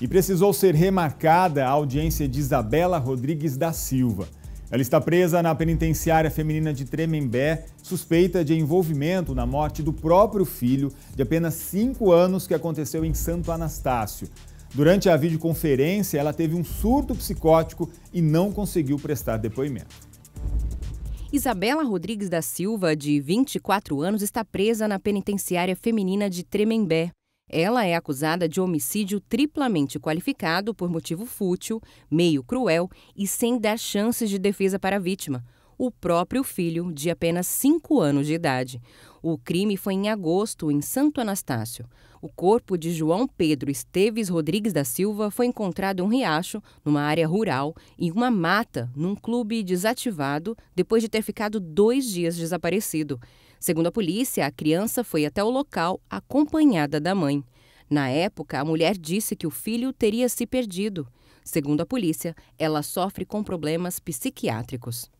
E precisou ser remarcada a audiência de Isabela Rodrigues da Silva. Ela está presa na penitenciária feminina de Tremembé, suspeita de envolvimento na morte do próprio filho, de apenas 5 anos, que aconteceu em Santo Anastácio. Durante a videoconferência, ela teve um surto psicótico e não conseguiu prestar depoimento. Isabela Rodrigues da Silva, de 24 anos, está presa na penitenciária feminina de Tremembé. Ela é acusada de homicídio triplamente qualificado por motivo fútil, meio cruel e sem dar chances de defesa para a vítima, o próprio filho, de apenas 5 anos de idade. O crime foi em agosto, em Santo Anastácio. O corpo de João Pedro Esteves Rodrigues da Silva foi encontrado em um riacho, numa área rural, em uma mata, num clube desativado, depois de ter ficado dois dias desaparecido. Segundo a polícia, a criança foi até o local acompanhada da mãe. Na época, a mulher disse que o filho teria se perdido. Segundo a polícia, ela sofre com problemas psiquiátricos.